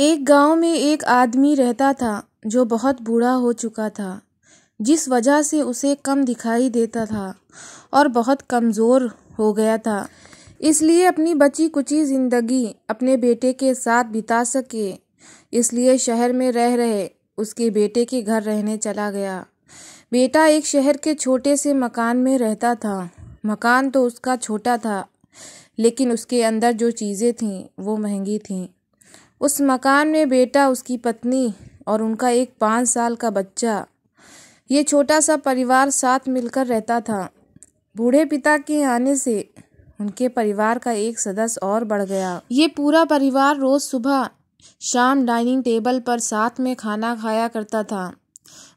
एक गांव में एक आदमी रहता था जो बहुत बूढ़ा हो चुका था जिस वजह से उसे कम दिखाई देता था और बहुत कमज़ोर हो गया था इसलिए अपनी बची कुची ज़िंदगी अपने बेटे के साथ बिता सके इसलिए शहर में रह रहे उसके बेटे के घर रहने चला गया बेटा एक शहर के छोटे से मकान में रहता था मकान तो उसका छोटा था लेकिन उसके अंदर जो चीज़ें थीं वो महंगी थीं उस मकान में बेटा उसकी पत्नी और उनका एक पाँच साल का बच्चा ये छोटा सा परिवार साथ मिलकर रहता था बूढ़े पिता के आने से उनके परिवार का एक सदस्य और बढ़ गया ये पूरा परिवार रोज सुबह शाम डाइनिंग टेबल पर साथ में खाना खाया करता था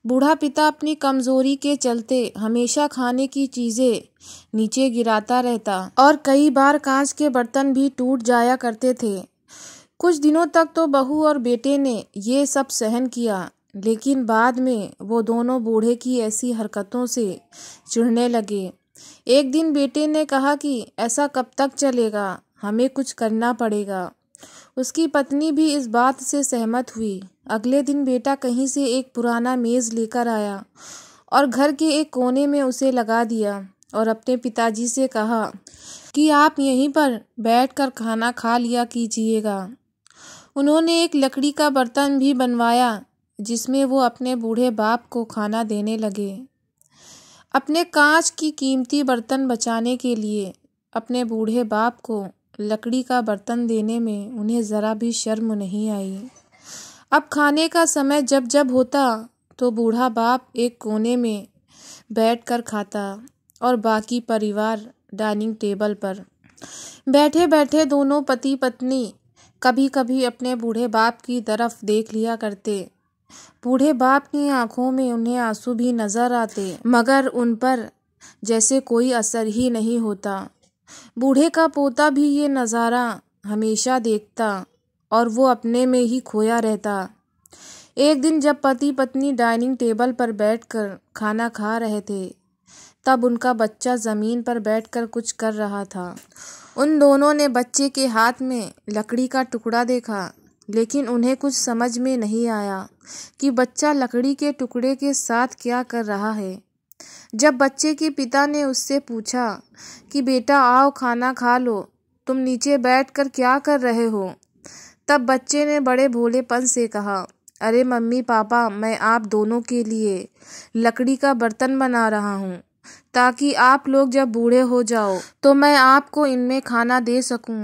बूढ़ा पिता अपनी कमजोरी के चलते हमेशा खाने की चीजें नीचे गिराता रहता और कई बार कांच के बर्तन भी टूट जाया करते थे कुछ दिनों तक तो बहू और बेटे ने ये सब सहन किया लेकिन बाद में वो दोनों बूढ़े की ऐसी हरकतों से चिढ़ने लगे एक दिन बेटे ने कहा कि ऐसा कब तक चलेगा हमें कुछ करना पड़ेगा उसकी पत्नी भी इस बात से सहमत हुई अगले दिन बेटा कहीं से एक पुराना मेज़ लेकर आया और घर के एक कोने में उसे लगा दिया और अपने पिताजी से कहा कि आप यहीं पर बैठकर खाना खा लिया कीजिएगा उन्होंने एक लकड़ी का बर्तन भी बनवाया जिसमें वो अपने बूढ़े बाप को खाना देने लगे अपने कांच की कीमती बर्तन बचाने के लिए अपने बूढ़े बाप को लकड़ी का बर्तन देने में उन्हें ज़रा भी शर्म नहीं आई अब खाने का समय जब जब होता तो बूढ़ा बाप एक कोने में बैठ कर खाता और बाकी परिवार डाइनिंग टेबल पर बैठे बैठे दोनों पति पत्नी कभी कभी अपने बूढ़े बाप की तरफ देख लिया करते बूढ़े बाप की आंखों में उन्हें आंसू भी नजर आते मगर उन पर जैसे कोई असर ही नहीं होता बूढ़े का पोता भी ये नज़ारा हमेशा देखता और वो अपने में ही खोया रहता एक दिन जब पति पत्नी डाइनिंग टेबल पर बैठकर खाना खा रहे थे तब उनका बच्चा ज़मीन पर बैठकर कुछ कर रहा था उन दोनों ने बच्चे के हाथ में लकड़ी का टुकड़ा देखा लेकिन उन्हें कुछ समझ में नहीं आया कि बच्चा लकड़ी के टुकड़े के साथ क्या कर रहा है जब बच्चे के पिता ने उससे पूछा कि बेटा आओ खाना खा लो तुम नीचे बैठकर क्या कर रहे हो तब बच्चे ने बड़े भोलेपन से कहा अरे मम्मी पापा मैं आप दोनों के लिए लकड़ी का बर्तन बना रहा हूँ ताकि आप लोग जब बूढ़े हो जाओ तो मैं आपको इनमें खाना दे सकूं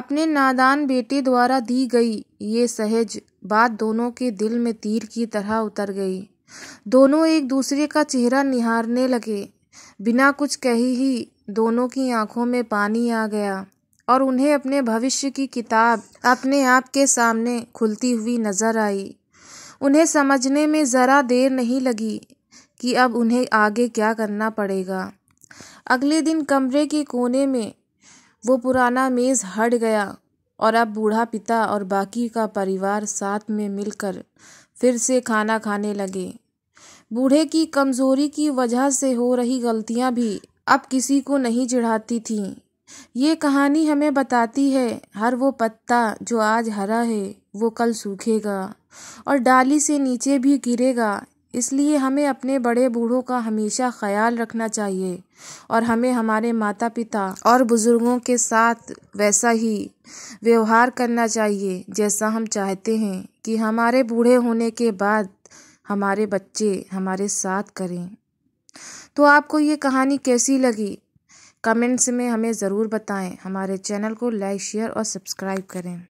अपने नादान बेटे द्वारा दी गई ये सहज बात दोनों के दिल में तीर की तरह उतर गई दोनों एक दूसरे का चेहरा निहारने लगे बिना कुछ कही ही दोनों की आंखों में पानी आ गया और उन्हें अपने भविष्य की किताब अपने आप के सामने खुलती हुई नजर आई उन्हें समझने में ज़रा देर नहीं लगी कि अब उन्हें आगे क्या करना पड़ेगा अगले दिन कमरे के कोने में वो पुराना मेज़ हट गया और अब बूढ़ा पिता और बाकी का परिवार साथ में मिलकर फिर से खाना खाने लगे बूढ़े की कमज़ोरी की वजह से हो रही गलतियां भी अब किसी को नहीं चिढ़ाती थीं ये कहानी हमें बताती है हर वो पत्ता जो आज हरा है वो कल सूखेगा और डाली से नीचे भी गिरेगा इसलिए हमें अपने बड़े बूढ़ों का हमेशा ख्याल रखना चाहिए और हमें हमारे माता पिता और बुज़ुर्गों के साथ वैसा ही व्यवहार करना चाहिए जैसा हम चाहते हैं कि हमारे बूढ़े होने के बाद हमारे बच्चे हमारे साथ करें तो आपको ये कहानी कैसी लगी कमेंट्स में हमें ज़रूर बताएं हमारे चैनल को लाइक शेयर और सब्सक्राइब करें